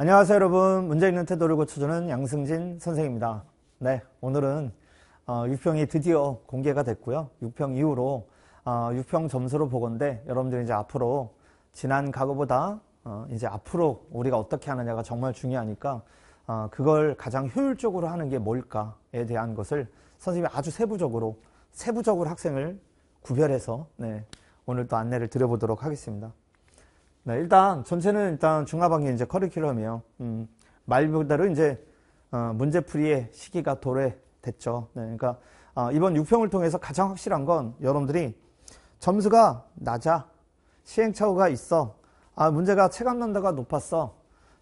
안녕하세요 여러분 문제 있는 태도를 고쳐주는 양승진 선생입니다 네 오늘은 어, 6평이 드디어 공개가 됐고요 6평 이후로 어, 6평 점수로 보건데 여러분들이 이제 앞으로 지난 과거보다 어, 이제 앞으로 우리가 어떻게 하느냐가 정말 중요하니까 어, 그걸 가장 효율적으로 하는 게 뭘까에 대한 것을 선생님이 아주 세부적으로 세부적으로 학생을 구별해서 네, 오늘 또 안내를 드려보도록 하겠습니다 네, 일단 전체는 일단 중하반기 이제 커리큘럼이요. 음, 말 그대로 이제 어, 문제풀이의 시기가 도래됐죠. 네, 그러니까 어, 이번 6평을 통해서 가장 확실한 건 여러분들이 점수가 낮아 시행착오가 있어 아 문제가 체감난다가 높았어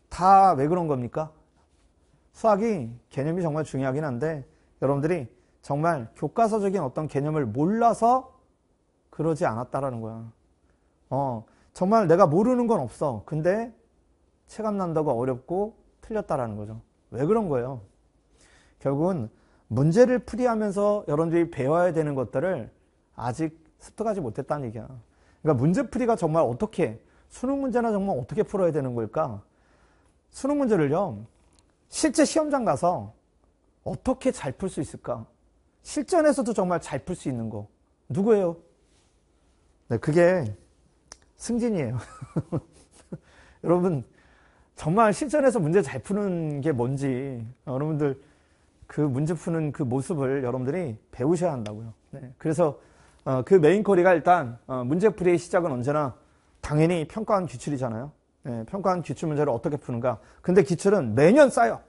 다 왜 그런 겁니까? 수학이 개념이 정말 중요하긴 한데 여러분들이 정말 교과서적인 어떤 개념을 몰라서 그러지 않았다라는 거야. 어, 정말 내가 모르는 건 없어. 근데 체감난다고 어렵고 틀렸다라는 거죠. 왜 그런 거예요? 결국은 문제를 풀이하면서 여러분들이 배워야 되는 것들을 아직 습득하지 못했다는 얘기야. 그러니까 문제 풀이가 정말 어떻게 수능 문제나 정말 어떻게 풀어야 되는 걸까? 수능 문제를요. 실제 시험장 가서 어떻게 잘 풀 수 있을까? 실전에서도 정말 잘 풀 수 있는 거. 누구예요? 네, 그게 승진이에요. 여러분 정말 실전에서 문제 잘 푸는 게 뭔지 여러분들 그 문제 푸는 그 모습을 여러분들이 배우셔야 한다고요. 네. 그래서 어, 그메인코리가 일단 어, 문제풀이의 시작은 언제나 당연히 평가한 기출이잖아요. 네, 평가한 기출 문제를 어떻게 푸는가. 근데 기출은 매년 쌓여.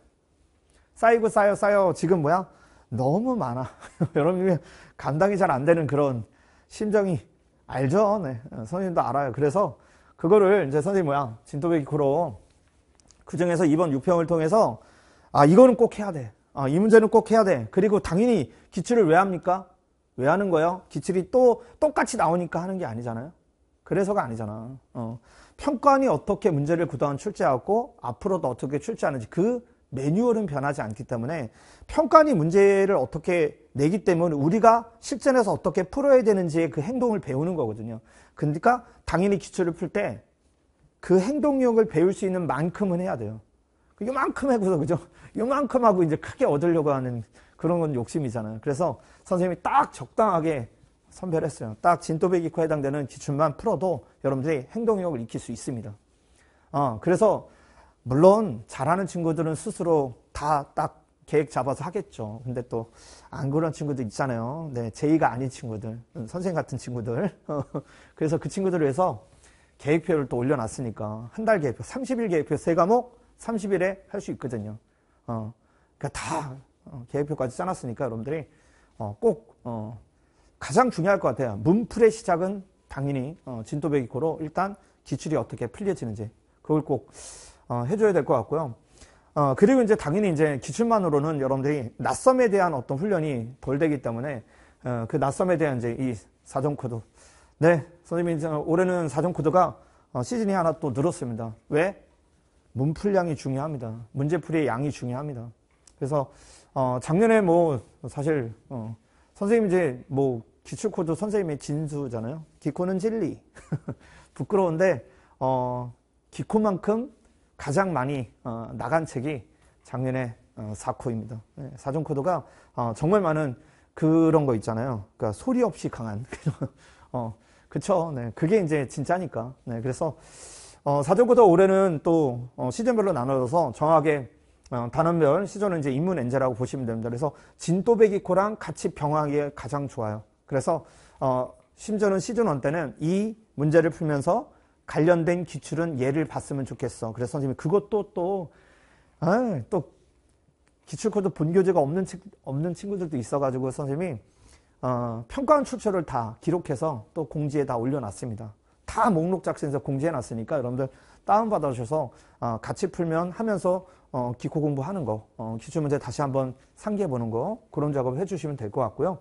쌓이고 쌓여 쌓여 지금 뭐야? 너무 많아. 여러분이 감당이 잘 안 되는 그런 심정이 알죠. 네. 선생님도 알아요. 그래서 그거를 이제 선생님 뭐야 진토배기 코로 그 중에서 이번 6평을 통해서 아 이거는 꼭 해야 돼. 아, 이 문제는 꼭 해야 돼. 그리고 당연히 기출을 왜 합니까? 왜 하는 거예요? 기출이 또 똑같이 나오니까 하는 게 아니잖아요. 그래서가 아니잖아. 어. 평가원이 어떻게 문제를 그동안 출제하고 앞으로도 어떻게 출제하는지 그 매뉴얼은 변하지 않기 때문에 평가원이 문제를 어떻게 내기 때문에 우리가 실전에서 어떻게 풀어야 되는지의 그 행동을 배우는 거거든요. 그러니까 당연히 기출을풀 때 그 행동력을 배울 수 있는 만큼은 해야 돼요. 이만큼 그 해고서 그죠? 이만큼 하고 이제 크게 얻으려고 하는 그런 건 욕심이잖아요. 그래서 선생님이 딱 적당하게 선별했어요. 딱진도배기코에 해당되는 기출만 풀어도 여러분들이 행동력을 익힐 수 있습니다. 어, 그래서 물론 잘하는 친구들은 스스로 다딱 계획 잡아서 하겠죠. 근데 또 안 그런 친구들 있잖아요. 네, 제의가 아닌 친구들, 선생 같은 친구들. 그래서 그 친구들을 위해서 계획표를 또 올려놨으니까 한 달 계획표, 30일 계획표 세 과목 30일에 할 수 있거든요. 어, 그니까다 어, 계획표까지 짜놨으니까 여러분들이 어, 꼭 어, 가장 중요할 것 같아요. 문풀의 시작은 당연히 어, 진도배기코로 일단 기출이 어떻게 풀려지는지 그걸 꼭 어, 해줘야 될 것 같고요. 어, 그리고 이제 당연히 이제 기출만으로는 여러분들이 낯섦에 대한 어떤 훈련이 덜 되기 때문에 어, 그 낯섦에 대한 이제 이 사전 코드. 네, 선생님 이제 올해는 사전 코드가 어, 시즌이 하나 또 늘었습니다. 왜? 문풀량이 중요합니다. 문제풀이의 양이 중요합니다. 그래서 어, 작년에 뭐 사실 어, 선생님 이제 뭐 기출코드 선생님의 진수잖아요. 기코는 진리. 부끄러운데 어, 기코만큼 가장 많이 어, 나간 책이 작년에 어, 사코입니다. 네, 사전 코드가 어, 정말 많은 그런 거 있잖아요. 그러니까 소리 없이 강한 어, 그쵸. 네, 그게 이제 진짜니까. 네, 그래서 어, 사전 코드 올해는 또 시즌별로 나눠져서 정확하게 어, 단원별 시조는 이제 인문 엔제라고 보시면 됩니다. 그래서 진또배기코랑 같이 병하기에 가장 좋아요. 그래서 어, 심지어는 시즌 1 때는 이 문제를 풀면서 관련된 기출은 예를 봤으면 좋겠어. 그래서 선생님이 그것도 또, 아, 또 기출코드 본교재가 없는, 친, 없는 친구들도 있어가지고 선생님이 어, 평가원 출처를 다 기록해서 또 공지에 다 올려놨습니다. 다 목록 작성해서 공지해놨으니까 여러분들 다운받아주셔서 어, 같이 풀면 하면서 어, 기초 공부하는 거, 어, 기출문제 다시 한번 상기해보는 거 그런 작업 을 해주시면 될 것 같고요.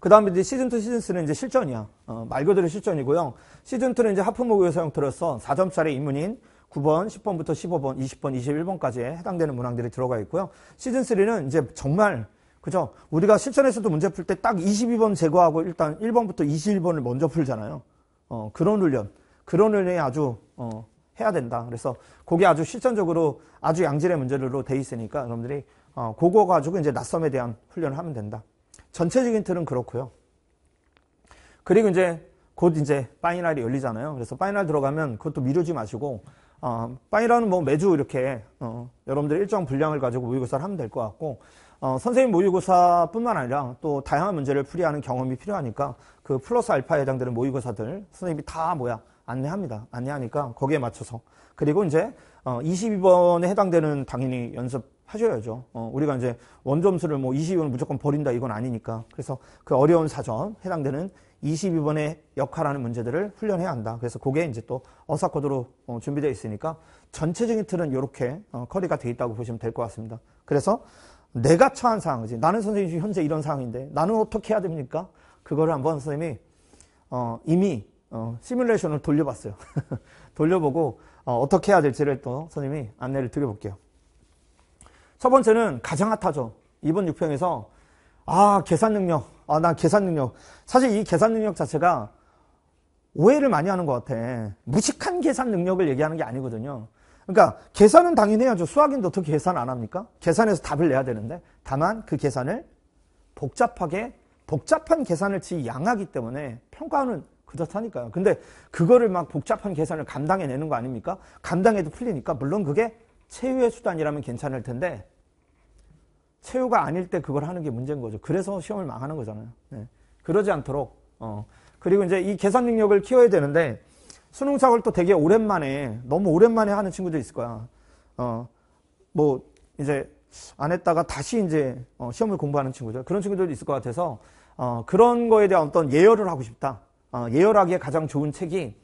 그 다음에 이제 시즌2, 시즌3는 이제 실전이야. 어, 말 그대로 실전이고요. 시즌2는 이제 하프 모의사 형태로서 4점짜리 입문인 9번, 10번부터 15번, 20번, 21번까지에 해당되는 문항들이 들어가 있고요. 시즌3는 이제 정말, 그죠? 우리가 실전에서도 문제 풀 때 딱 22번 제거하고 일단 1번부터 21번을 먼저 풀잖아요. 어, 그런 훈련. 그런 훈련이 아주, 어, 해야 된다. 그래서 그게 아주 실전적으로 아주 양질의 문제들로 돼 있으니까 여러분들이, 어, 그거 가지고 이제 낯섦에 대한 훈련을 하면 된다. 전체적인 틀은 그렇고요. 그리고 이제 곧 이제 파이널이 열리잖아요. 그래서 파이널 들어가면 그것도 미루지 마시고 어, 파이널은 뭐 매주 이렇게 어, 여러분들 일정 분량을 가지고 모의고사를 하면 될 것 같고 어, 선생님 모의고사뿐만 아니라 또 다양한 문제를 풀이하는 경험이 필요하니까 그 플러스 알파에 해당되는 모의고사들 선생님이 다 뭐야 안내합니다. 안내하니까 거기에 맞춰서 그리고 이제 22번에 어, 해당되는 당연히 연습하셔야죠. 어, 우리가 이제 원점수를 뭐 22번을 무조건 버린다 이건 아니니까. 그래서 그 어려운 사전 해당되는 22번의 역할하는 문제들을 훈련해야 한다. 그래서 그게 이제 또 어사코드로 어, 준비되어 있으니까 전체적인 틀은 이렇게 어, 커리가 되어 있다고 보시면 될 것 같습니다. 그래서 내가 처한 상황이지. 나는 선생님이 현재 이런 상황인데 나는 어떻게 해야 됩니까? 그거를 한번 선생님이 어, 이미 어, 시뮬레이션을 돌려봤어요. 돌려보고 어, 떻게 해야 될지를 또 선생님이 안내를 드려볼게요. 첫 번째는 가장 핫하죠. 이번 6평에서 아 계산 능력, 아 나 계산 능력. 사실 이 계산 능력 자체가 오해를 많이 하는 것 같아. 무식한 계산 능력을 얘기하는 게 아니거든요. 그러니까 계산은 당연히 해야죠. 수학인데 어떻게 계산 안 합니까? 계산해서 답을 내야 되는데 다만 그 계산을 복잡하게 복잡한 계산을 지양하기 때문에 평가는 그렇다니까요. 근데 그거를 막 복잡한 계산을 감당해내는 거 아닙니까? 감당해도 풀리니까 물론 그게 체후의 수단이라면 괜찮을 텐데 체후가 아닐 때 그걸 하는 게 문제인 거죠. 그래서 시험을 망하는 거잖아요. 네. 그러지 않도록 어. 그리고 이제 이 계산 능력을 키워야 되는데 수능 사고를 또 되게 오랜만에 너무 오랜만에 하는 친구도 있을 거야. 어. 뭐 이제 안 했다가 다시 이제 어, 시험을 공부하는 친구죠. 그런 친구들도 있을 것 같아서 어, 그런 거에 대한 어떤 예열을 하고 싶다. 어, 예열하기에 가장 좋은 책이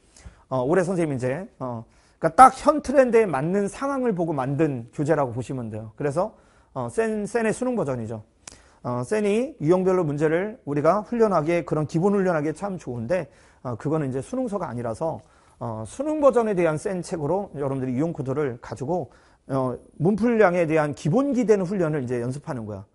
어, 올해 선생님 이제 어, 그러니까 딱 현 트렌드에 맞는 상황을 보고 만든 교재라고 보시면 돼요. 그래서 센 센의 수능 버전이죠. 센이 유형별로 문제를 우리가 훈련하기에 그런 기본 훈련하기에 참 좋은데 그거는 이제 수능서가 아니라서 수능 버전에 대한 센 책으로 여러분들이 유형 구도를 가지고 문풀량에 대한 기본기되는 훈련을 이제 연습하는 거야.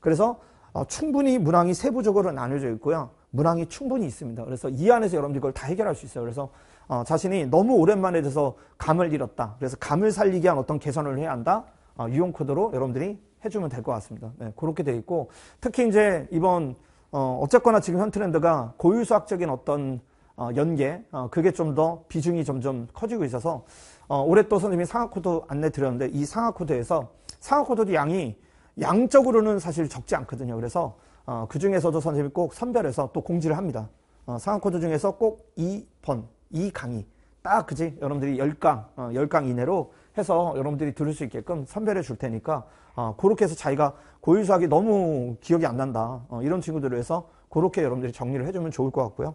그래서 충분히 문항이 세부적으로 나눠져 있고요. 문항이 충분히 있습니다. 그래서 이 안에서 여러분들이 그걸 다 해결할 수 있어요. 그래서 어, 자신이 너무 오랜만에 돼서 감을 잃었다. 그래서 감을 살리기 위한 어떤 개선을 해야 한다. 어, 유형 코드로 여러분들이 해주면 될 것 같습니다. 네, 그렇게 돼 있고 특히 이제 이번 어, 어쨌거나 지금 현 트렌드가 고유수학적인 어떤 어, 연계 어, 그게 좀 더 비중이 점점 커지고 있어서 어, 올해 또 선생님이 상하 코드 안내 드렸는데 이 상하 코드에서 상하 코드도 양이 양적으로는 사실 적지 않거든요. 그래서 어, 그 중에서도 선생님이 꼭 선별해서 또 공지를 합니다. 어, 상한 코드 중에서 꼭 2번, 2 강의. 딱 그지? 여러분들이 10강, 어, 10강 이내로 해서 여러분들이 들을 수 있게끔 선별해 줄 테니까 어, 그렇게 해서 자기가 고유 수학이 너무 기억이 안 난다. 어, 이런 친구들을 해서 그렇게 여러분들이 정리를 해주면 좋을 것 같고요.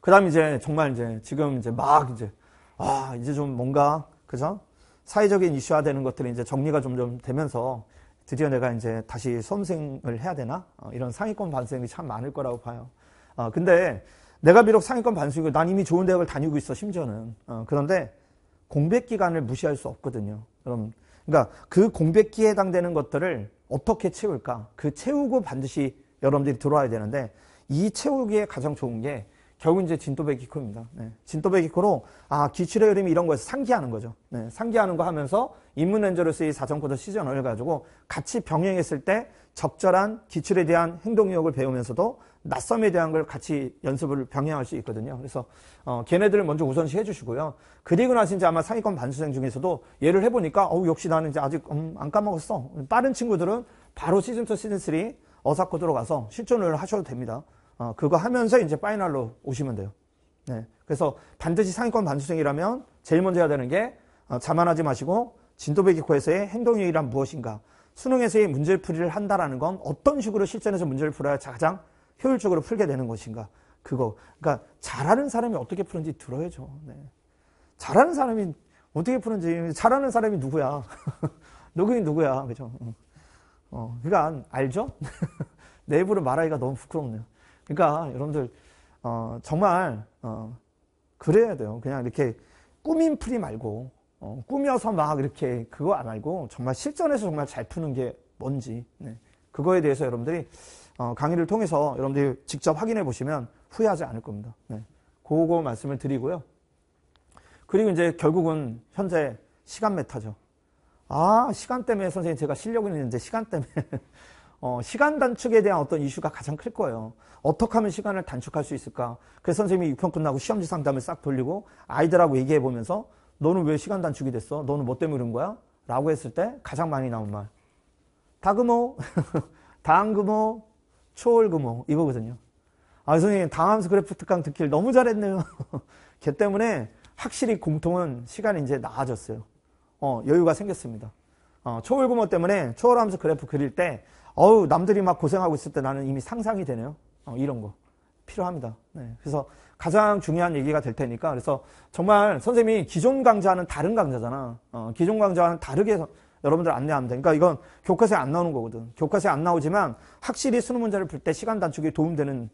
그 다음 이제 정말 이제 지금 이제 막 이제 아 이제 좀 뭔가 그죠? 사회적인 이슈화 되는 것들이 이제 정리가 점점 되면서 드디어 내가 이제 다시 수험생을 해야 되나? 어, 이런 상위권 반생이 참 많을 거라고 봐요. 어, 근데 내가 비록 상위권 반수이고 난 이미 좋은 대학을 다니고 있어 심지어는 어, 그런데 공백 기간을 무시할 수 없거든요. 그럼 그러니까 그 공백기에 해당되는 것들을 어떻게 채울까? 그 채우고 반드시 여러분들이 들어와야 되는데 이 채우기에 가장 좋은 게 결국 이제 진도배 기코입니다. 네. 진도배 기코로 아 기출의 흐름이 이런 거에서 상기하는 거죠. 네. 상기하는 거 하면서 인문렌저로서의 사전코드 시즌을 가지고 같이 병행했을 때 적절한 기출에 대한 행동력을 배우면서도 낯섦에 대한 걸 같이 연습을 병행할 수 있거든요. 그래서 어, 걔네들을 먼저 우선시 해주시고요. 그리고 나서 이제 아마 상위권 반수생 중에서도 예를 해보니까 어우 역시 나는 이제 아직 음, 안 까먹었어. 빠른 친구들은 바로 시즌 2, 시즌 3 어사코드로 가서 실전을 하셔도 됩니다. 어, 그거 하면서 이제 파이널로 오시면 돼요. 네. 그래서 반드시 상위권 반수생이라면 제일 먼저 해야 되는 게 어, 자만하지 마시고 진도배기코에서의 행동유이란 무엇인가, 수능에서의 문제풀이를 한다라는 건 어떤 식으로 실전에서 문제를 풀어야 가장 효율적으로 풀게 되는 것인가. 그거. 그러니까 잘하는 사람이 어떻게 푸는지 들어야죠. 네. 잘하는 사람이 어떻게 푸는지, 잘하는 사람이 누구야. 녹음이 누구야. 그죠. 어, 어 그니까 알죠? 내 입으로 말하기가 너무 부끄럽네요. 그러니까 여러분들, 어, 정말, 어, 그래야 돼요. 그냥 이렇게 꾸민 풀이 말고, 어, 꾸며서 막 이렇게 그거 안 알고 정말 실전에서 정말 잘 푸는 게 뭔지 네. 그거에 대해서 여러분들이 어, 강의를 통해서 여러분들이 직접 확인해 보시면 후회하지 않을 겁니다. 네. 그거 말씀을 드리고요. 그리고 이제 결국은 현재 시간 메타죠. 아 시간 때문에 선생님 제가 실력은 있는데 시간 때문에 어, 시간 단축에 대한 어떤 이슈가 가장 클 거예요. 어떻게 하면 시간을 단축할 수 있을까? 그래서 선생님이 6편 끝나고 시험지 상담을 싹 돌리고 아이들하고 얘기해 보면서 너는 왜 시간 단축이 됐어? 너는 뭐 때문에 그런 거야? 라고 했을 때 가장 많이 나온 말. 다금호다당금호초월금호 이거거든요. 아 선생님 다함수 그래프 특강 듣길 너무 잘했네요. 걔 때문에 확실히 공통은 시간이 이제 나아졌어요. 어, 여유가 생겼습니다. 어, 초월금호 때문에 초월함수 그래프 그릴 때 어우 남들이 막 고생하고 있을 때 나는 이미 상상이 되네요. 어, 이런 거. 필요합니다. 네. 그래서 가장 중요한 얘기가 될 테니까 그래서 정말 선생님이 기존 강좌는 다른 강좌잖아. 어, 기존 강좌와는 다르게 서 여러분들 안내하면되니까 그러니까 이건 교과서에 안 나오는 거거든. 교과서에 안 나오지만 확실히 수능 문제를 풀 때 시간 단축에 도움되는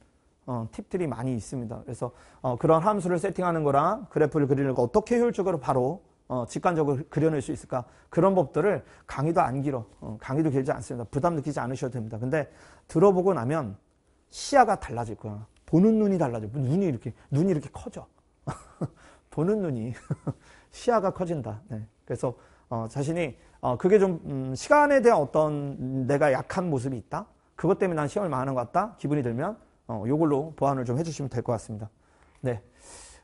어, 팁들이 많이 있습니다. 그래서 어, 그런 함수를 세팅하는 거랑 그래프를 그리는 거 어떻게 효율적으로 바로 어, 직관적으로 그-, 그려낼 수 있을까 그런 법들을 강의도 안 길어 어, 강의도 길지 않습니다. 부담 느끼지 않으셔도 됩니다. 근데 들어보고 나면 시야가 달라질 거야. 보는 눈이 달라져. 눈이 이렇게, 눈이 이렇게 커져. 보는 눈이. 시야가 커진다. 네. 그래서, 어, 자신이, 어, 그게 좀, 음, 시간에 대한 어떤 내가 약한 모습이 있다? 그것 때문에 난 시험을 많는것 같다? 기분이 들면, 어, 요걸로 보완을 좀 해주시면 될 것 같습니다. 네.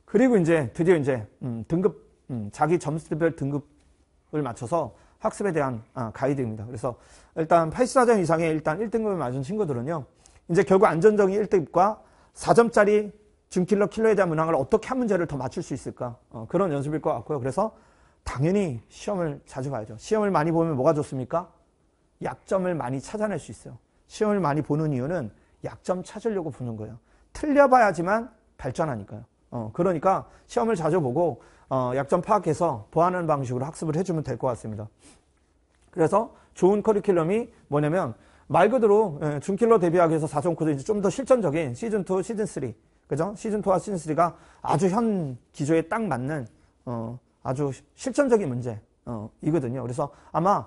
그리고 이제 드디어 이제, 음, 등급, 음, 자기 점수별 등급을 맞춰서 학습에 대한 아, 가이드입니다. 그래서 일단 84점 이상의 일단 1등급을 맞은 친구들은요, 이제 결국 안전적인 1등급과 4점짜리 준킬러 킬러에 대한 문항을 어떻게 한 문제를 더 맞출 수 있을까 어, 그런 연습일 것 같고요. 그래서 당연히 시험을 자주 봐야죠. 시험을 많이 보면 뭐가 좋습니까? 약점을 많이 찾아낼 수 있어요. 시험을 많이 보는 이유는 약점 찾으려고 보는 거예요. 틀려봐야지만 발전하니까요. 어, 그러니까 시험을 자주 보고 어, 약점 파악해서 보완하는 방식으로 학습을 해주면 될 것 같습니다. 그래서 좋은 커리큘럼이 뭐냐면 말 그대로 예, 준킬러 데뷔하기 위해서 4종 코드 이제 좀 더 실전적인 시즌 2, 시즌 3 그죠? 시즌 2와 시즌 3가 아주 현 기조에 딱 맞는 어, 아주 실전적인 문제 어, 이거든요. 그래서 아마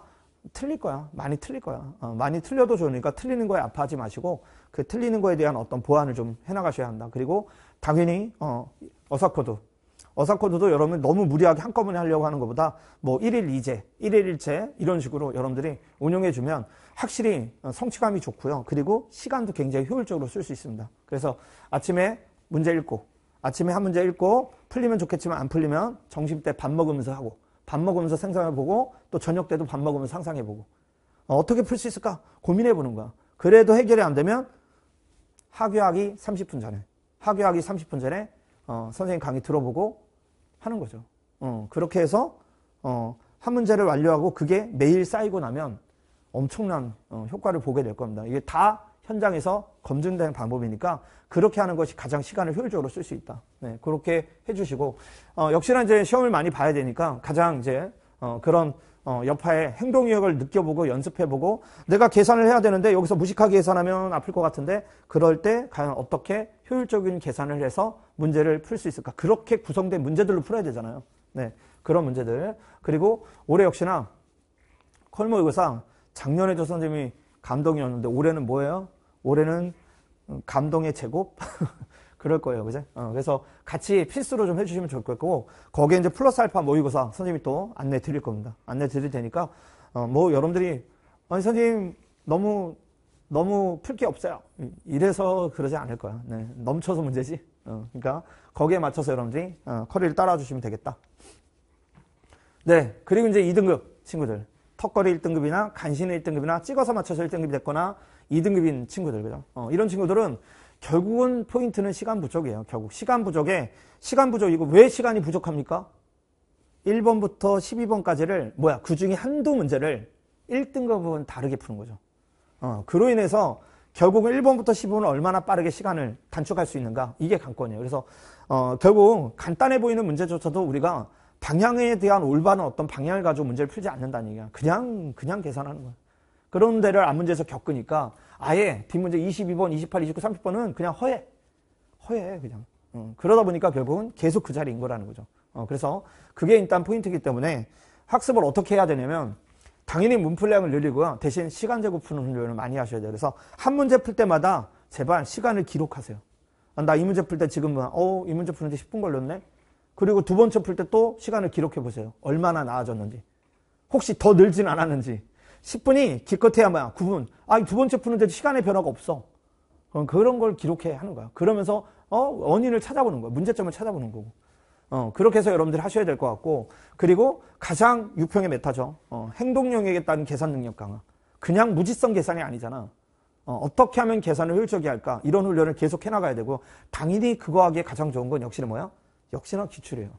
틀릴 거야. 많이 틀릴 거야. 어, 많이 틀려도 좋으니까 틀리는 거에 아파하지 마시고 그 틀리는 거에 대한 어떤 보완을 좀 해나가셔야 한다. 그리고 당연히 어, 어사코드 어사코드도 여러분 너무 무리하게 한꺼번에 하려고 하는 것보다 뭐 1일 2제, 1일 1제 이런 식으로 여러분들이 운영해 주면 확실히 성취감이 좋고요. 그리고 시간도 굉장히 효율적으로 쓸 수 있습니다. 그래서 아침에 문제 읽고 아침에 한 문제 읽고 풀리면 좋겠지만 안 풀리면 점심 때 밥 먹으면서 하고 밥 먹으면서 생각해 보고 또 저녁 때도 밥 먹으면서 상상해 보고 어, 어떻게 풀 수 있을까 고민해 보는 거야. 그래도 해결이 안 되면 학교하기 30분 전에 학교하기 30분 전에 어, 선생님 강의 들어보고 하는 거죠. 어, 그렇게 해서 어, 한 문제를 완료하고 그게 매일 쌓이고 나면 엄청난 어, 효과를 보게 될 겁니다. 이게 다 현장에서 검증된 방법이니까 그렇게 하는 것이 가장 시간을 효율적으로 쓸 수 있다. 네, 그렇게 해주시고 어, 역시나 이제 시험을 많이 봐야 되니까 가장 이제 어, 그런 어, 여파의 행동위력을 느껴보고 연습해보고 내가 계산을 해야 되는데 여기서 무식하게 계산하면 아플 것 같은데 그럴 때 과연 어떻게 효율적인 계산을 해서 문제를 풀 수 있을까 그렇게 구성된 문제들로 풀어야 되잖아요 네 그런 문제들 그리고 올해 역시나 컬모의고사 작년에 조 선생님이 감동이었는데 올해는 뭐예요? 올해는 음, 감동의 제곱 그럴 거예요. 그죠? 어, 그래서 같이 필수로 좀 해주시면 좋을 것같고 거기에 이제 플러스 알파 모의고사 선생님이 또 안내 드릴 겁니다. 안내 드릴 테니까, 어, 뭐, 여러분들이, 아니, 선생님, 너무, 너무 풀 게 없어요. 이래서 그러지 않을 거야. 네, 넘쳐서 문제지. 어, 그러니까 거기에 맞춰서 여러분들이 어, 커리를 따라주시면 되겠다. 네, 그리고 이제 2등급 친구들. 턱걸이 1등급이나 간신의 1등급이나 찍어서 맞춰서 1등급이 됐거나 2등급인 친구들, 그죠? 어, 이런 친구들은 결국은 포인트는 시간 부족이에요. 결국 시간 부족에 시간 부족이고 왜 시간이 부족합니까? 1번부터 12번까지를 뭐야 그 중에 한두 문제를 1등급은 다르게 푸는 거죠. 어, 그로 인해서 결국은 1번부터 1 5은 얼마나 빠르게 시간을 단축할 수 있는가 이게 관건이에요. 그래서 어, 결국 간단해 보이는 문제조차도 우리가 방향에 대한 올바른 어떤 방향을 가지고 문제를 풀지 않는다는 얘기야. 그냥 그냥 계산하는 거야. 그런 데를 안문제에서 겪으니까 아예 뒷문제 22번, 28, 29, 30번은 그냥 허해. 허해, 그냥. 음, 그러다 보니까 결국은 계속 그 자리인 거라는 거죠. 어, 그래서 그게 일단 포인트이기 때문에 학습을 어떻게 해야 되냐면 당연히 문풀량을 늘리고요. 대신 시간 제고 푸는 훈련을 많이 하셔야 돼요. 그래서 한 문제 풀 때마다 제발 시간을 기록하세요. 아, 나이 문제 풀 때 지금 어, 이 문제 푸는데 10분 걸렸네. 그리고 두 번째 풀 때 또 시간을 기록해 보세요. 얼마나 나아졌는지. 혹시 더 늘진 않았는지. 10분이 기껏해야만 9분. 아, 두 번째 푸는데도 시간의 변화가 없어. 그럼 그런 걸 기록해 하는 거야. 그러면서 어, 원인을 찾아보는 거야. 문제점을 찾아보는 거고. 어, 그렇게 해서 여러분들이 하셔야 될 것 같고. 그리고 가장 유평의 메타죠. 어, 행동영역에 따른 계산 능력 강화. 그냥 무지성 계산이 아니잖아. 어, 어 떻게 하면 계산을 효율적이 할까? 이런 훈련을 계속 해나가야 되고, 당연히 그거 하기에 가장 좋은 건역시 뭐야? 역시나 기출이에요.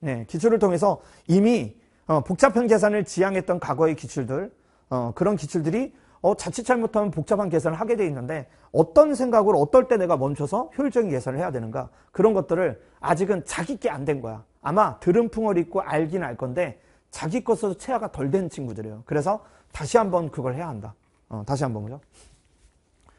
네, 기출을 통해서 이미 어, 복잡한 계산을 지향했던 과거의 기출들, 어, 그런 기출들이 어, 자칫 잘못하면 복잡한 계산을 하게 돼 있는데 어떤 생각으로 어떨 때 내가 멈춰서 효율적인 계산을 해야 되는가 그런 것들을 아직은 자기 게안 된 거야. 아마 들은 풍을 있고 알긴 알 건데 자기 것으로 체화가 덜 된 친구들이에요. 그래서 다시 한번 그걸 해야 한다. 어, 다시 한번 그죠?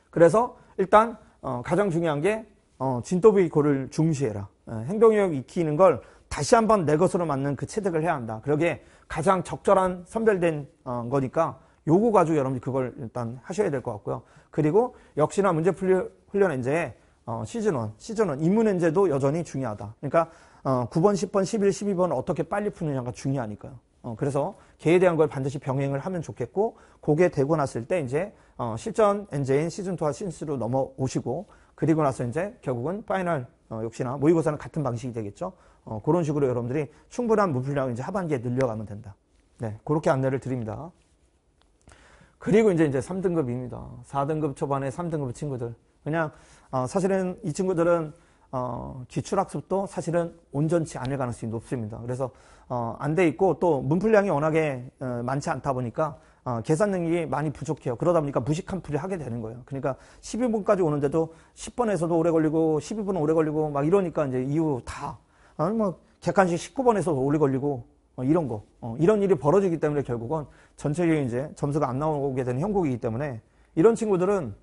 그래서 일단 어, 가장 중요한 게 어, 진도비 고를 중시해라. 어, 행동력 익히는 걸 다시 한번 내 것으로 맞는 그체득을 해야 한다. 그러게 가장 적절한 선별된 어, 거니까 요거 가지고 여러분들 그걸 일단 하셔야 될 것 같고요. 그리고 역시나 문제 훈련 엔제 어, 시즌 1, 시즌 1 입문 엔제도 여전히 중요하다. 그러니까 9번, 10번, 11, 1 2번 어떻게 빨리 푸느냐가 중요하니까요. 어, 그래서 개에 대한 걸 반드시 병행을 하면 좋겠고 그게 되고 났을 때 이제 실전 엔제인 시즌 2와 시즌 3로 넘어오시고 그리고 나서 이제 결국은 파이널 어, 역시나 모의고사는 같은 방식이 되겠죠. 어, 그런 식으로 여러분들이 충분한 무분량을 이제 하반기에 늘려가면 된다. 네, 그렇게 안내를 드립니다. 그리고 이제 이제 3등급입니다. 4등급 초반에 3등급 친구들. 그냥 어, 사실은 이 친구들은 어, 기출학습도 사실은 온전치 않을 가능성이 높습니다. 그래서 어, 안 돼 있고 또 문풀량이 워낙에 어, 많지 않다 보니까 어, 계산 능력이 많이 부족해요. 그러다 보니까 무식한 풀이 하게 되는 거예요. 그러니까 1 2분까지 오는데도 10번에서도 오래 걸리고 12분은 오래 걸리고 막 이러니까 이제 이후 다 아니 어, 뭐 객관식 19번에서도 오래 걸리고 어, 이런 거 어, 이런 일이 벌어지기 때문에 결국은 전체적인 이제 점수가 안 나오게 되는 형국이기 때문에 이런 친구들은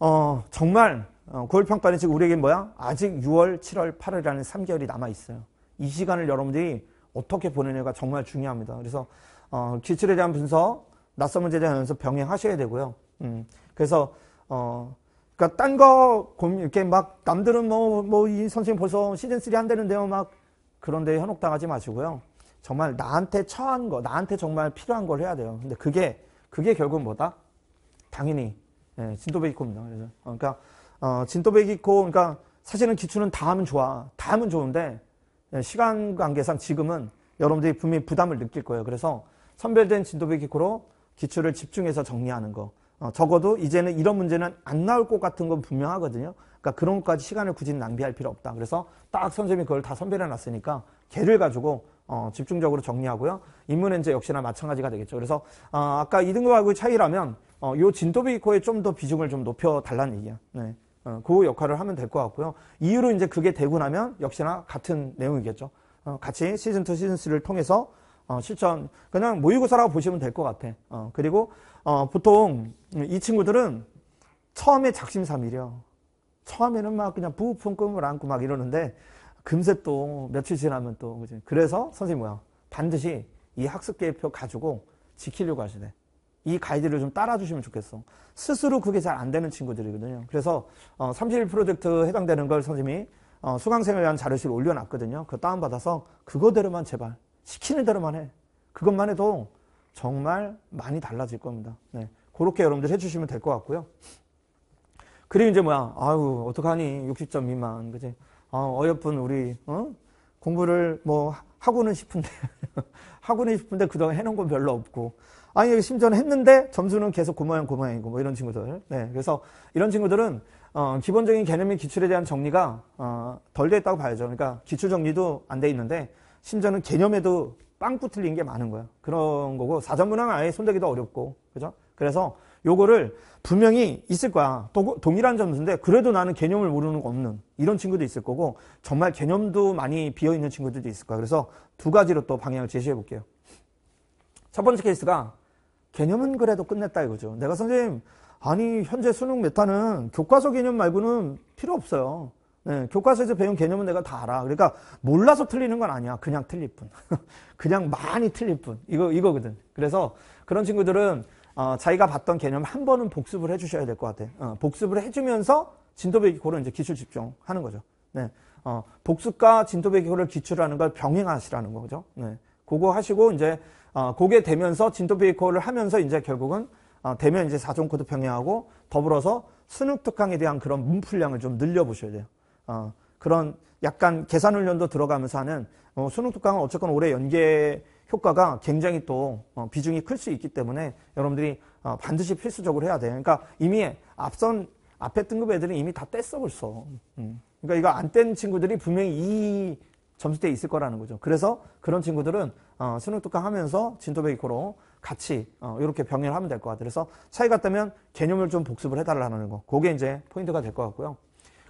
어 정말 9월 어, 평가는 지금 우리에게 뭐야? 아직 6월, 7월, 8월이라는 3개월이 남아 있어요. 이 시간을 여러분들이 어떻게 보내느냐가 정말 중요합니다. 그래서 어, 기출에 대한 분석, 낯선문 제재하면서 병행하셔야 되고요. 음, 그래서 어, 그러니까 딴거 이렇게 막 남들은 뭐 뭐 이 선생님 벌써 시즌 3 한다는데요, 막 그런데 현혹당하지 마시고요. 정말 나한테 처한 거, 나한테 정말 필요한 걸 해야 돼요. 근데 그게 그게 결국 뭐다? 당연히 예, 진토베이코입니다 그래서 어, 그러니까 어, 진토베기코, 그러니까 사실은 기초는 다 하면 좋아, 다 하면 좋은데 예, 시간 관계상 지금은 여러분들이 분명히 부담을 느낄 거예요. 그래서 선별된 진도배기코로 기출을 집중해서 정리하는 거. 어, 적어도 이제는 이런 문제는 안 나올 것 같은 건 분명하거든요. 그러니까 그런 것까지 시간을 굳이 낭비할 필요 없다. 그래서 딱 선생님이 그걸 다 선별해 놨으니까 걔를 가지고 어, 집중적으로 정리하고요. 인문현제 역시나 마찬가지가 되겠죠. 그래서 어, 아까 2등급하고의 차이라면 어, 요진도비코에좀 더 비중을 좀 높여달라는 얘기야. 네. 어, 그 역할을 하면 될 것 같고요. 이후로 이제 그게 되고 나면 역시나 같은 내용이겠죠. 어, 같이 시즌2, 시즌3를 통해서 어, 실천 그냥 모의고사라고 보시면 될 것 같아. 어, 그리고 어, 보통 이 친구들은 처음에 작심삼일이요. 처음에는 막 그냥 부품 꿈을 안고 막 이러는데 금세 또 며칠 지나면 또 그치? 그래서 선생님 뭐야 반드시 이 학습 계획표 가지고 지키려고 하시네. 이 가이드를 좀 따라주시면 좋겠어. 스스로 그게 잘 안 되는 친구들이거든요. 그래서 어, 31 프로젝트 해당되는 걸 선생님이 어, 수강생을 위한 자료실 올려놨거든요. 그 다운받아서 그거대로만 제발 시키는 대로만 해. 그것만 해도 정말 많이 달라질 겁니다. 네. 그렇게 여러분들 해주시면 될 것 같고요. 그리고 이제 뭐야, 아유, 어떡하니, 60점 미만, 그지? 아, 어여쁜 우리, 어? 공부를 뭐, 하고는 싶은데, 하고는 싶은데 그동안 해놓은 건 별로 없고. 아니, 심지어는 했는데 점수는 계속 고마양고마양이고뭐 이런 친구들. 네. 그래서 이런 친구들은, 어, 기본적인 개념의 기출에 대한 정리가, 어, 덜돼 있다고 봐야죠. 그러니까 기출 정리도 안 돼 있는데, 심지어는 개념에도 빵꾸 틀린 게 많은 거야. 그런 거고 사전문항 아예 손대기도 어렵고 그죠? 그래서 요거를 분명히 있을 거야. 동일한 점수인데 그래도 나는 개념을 모르는 거 없는 이런 친구도 있을 거고 정말 개념도 많이 비어 있는 친구들도 있을 거야. 그래서 두 가지로 또 방향을 제시해 볼게요. 첫 번째 케이스가 개념은 그래도 끝냈다 이거죠. 내가 선생님 아니 현재 수능 메타는 교과서 개념 말고는 필요 없어요. 예, 교과서에서 배운 개념은 내가 다 알아. 그러니까 몰라서 틀리는 건 아니야. 그냥 틀릴 뿐. 그냥 많이 틀릴 뿐. 이거 이거거든. 그래서 그런 친구들은 어, 자기가 봤던 개념 한 번은 복습을 해주셔야 될 것 같아. 어, 복습을 해주면서 진도배기고를 이제 기출 집중하는 거죠. 네, 어, 복습과 진도배기고를 기출하는 걸 병행하시라는 거죠. 네, 그거 하시고 이제 어, 그게 되면서 진도배기고를 하면서 이제 결국은 어, 되면 이제 4종 코드 병행하고 더불어서 수능 특강에 대한 그런 문풀량을 좀 늘려보셔야 돼요. 어, 그런 약간 계산훈련도 들어가면서 하는 어, 수능 특강은 어쨌건 올해 연계 효과가 굉장히 또 어, 비중이 클 수 있기 때문에 여러분들이 어, 반드시 필수적으로 해야 돼요. 그러니까 이미 앞선 앞에 등급 애들은 이미 다 뗐어 벌써. 음. 그러니까 이거 안 뗀 친구들이 분명히 이 점수대에 있을 거라는 거죠. 그래서 그런 친구들은 어, 수능 특강 하면서 진토베이코로 같이 어, 이렇게 병행을 하면 될 것 같아요. 그래서 차이 가 같다면 개념을 좀 복습을 해달라는 거. 그게 이제 포인트가 될 것 같고요.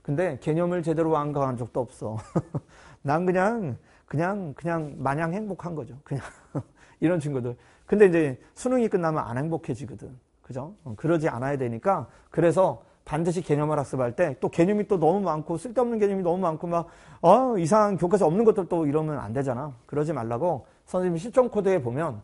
근데 개념을 제대로 완강한 적도 없어. 난 그냥, 그냥, 그냥 마냥 행복한 거죠. 그냥. 이런 친구들. 근데 이제 수능이 끝나면 안 행복해지거든. 그죠? 어, 그러지 않아야 되니까. 그래서 반드시 개념을 학습할 때 또 개념이 또 너무 많고 쓸데없는 개념이 너무 많고 막, 어, 이상한 교과서 없는 것들도 이러면 안 되잖아. 그러지 말라고 선생님 실전 코드에 보면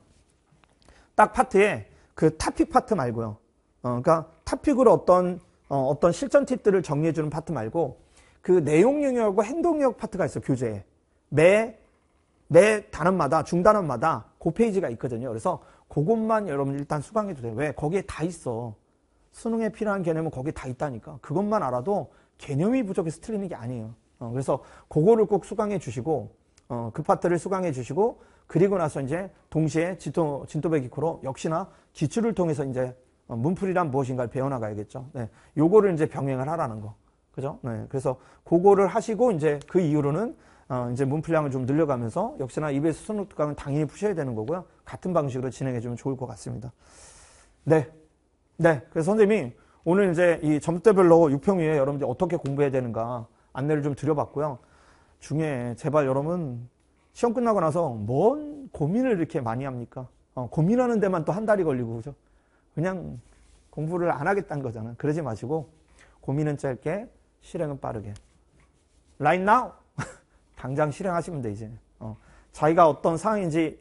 딱 파트에 그 탑픽 파트 말고요. 어, 그러니까 탑픽으로 어떤 어, 어떤 실전 팁들을 정리해주는 파트 말고 그 내용 영역하고 행동 영역 파트가 있어 교재에 매매 단원마다 중단원마다 그 페이지가 있거든요. 그래서 그것만 여러분 일단 수강해도 돼요. 왜 거기에 다 있어 수능에 필요한 개념은 거기에 다 있다니까 그것만 알아도 개념이 부족해서 틀리는 게 아니에요. 어, 그래서 그거를 꼭 수강해 주시고 어, 그 파트를 수강해 주시고 그리고 나서 이제 동시에 진토 진토백이코로 역시나 기출을 통해서 이제 어, 문풀이란 무엇인가를 배워나가야겠죠. 네. 요거를 이제 병행을 하라는 거. 그죠? 네. 그래서 그거를 하시고 이제 그 이후로는 어, 이제 문풀량을 좀 늘려가면서 역시나 e 에 s 수능특강은 당연히 푸셔야 되는 거고요. 같은 방식으로 진행해주면 좋을 것 같습니다. 네. 네. 그래서 선생님이 오늘 이제 이 점수대별로 6평 위에 여러분들 어떻게 공부해야 되는가 안내를 좀 드려봤고요. 중에 제발 여러분 시험 끝나고 나서 뭔 고민을 이렇게 많이 합니까? 어, 고민하는 데만 또 한 달이 걸리고, 그죠? 그냥 공부를 안 하겠다는 거잖아. 그러지 마시고 고민은 짧게, 실행은 빠르게. Right now, 당장 실행하시면 돼 이제. 어, 자기가 어떤 상황인지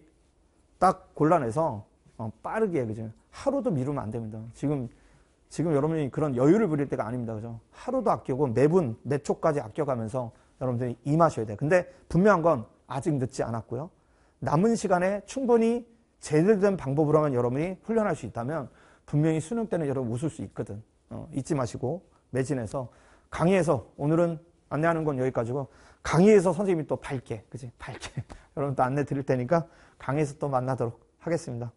딱 골라내서 어, 빠르게 그죠. 하루도 미루면 안 됩니다. 지금 지금 여러분이 그런 여유를 부릴 때가 아닙니다. 그죠? 하루도 아껴고 매분, 매초까지 아껴가면서 여러분들이 임하셔야 돼요. 근데 분명한 건 아직 늦지 않았고요. 남은 시간에 충분히 제대로 된 방법으로 하면 여러분이 훈련할 수 있다면 분명히 수능 때는 여러분 웃을 수 있거든. 어, 잊지 마시고 매진해서 강의에서 오늘은 안내하는 건 여기까지고 강의에서 선생님이 또 밝게 그지 밝게 여러분 또 안내 드릴 테니까 강의에서 또 만나도록 하겠습니다.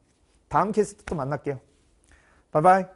다음 캐스트 또 만날게요. 바이바이.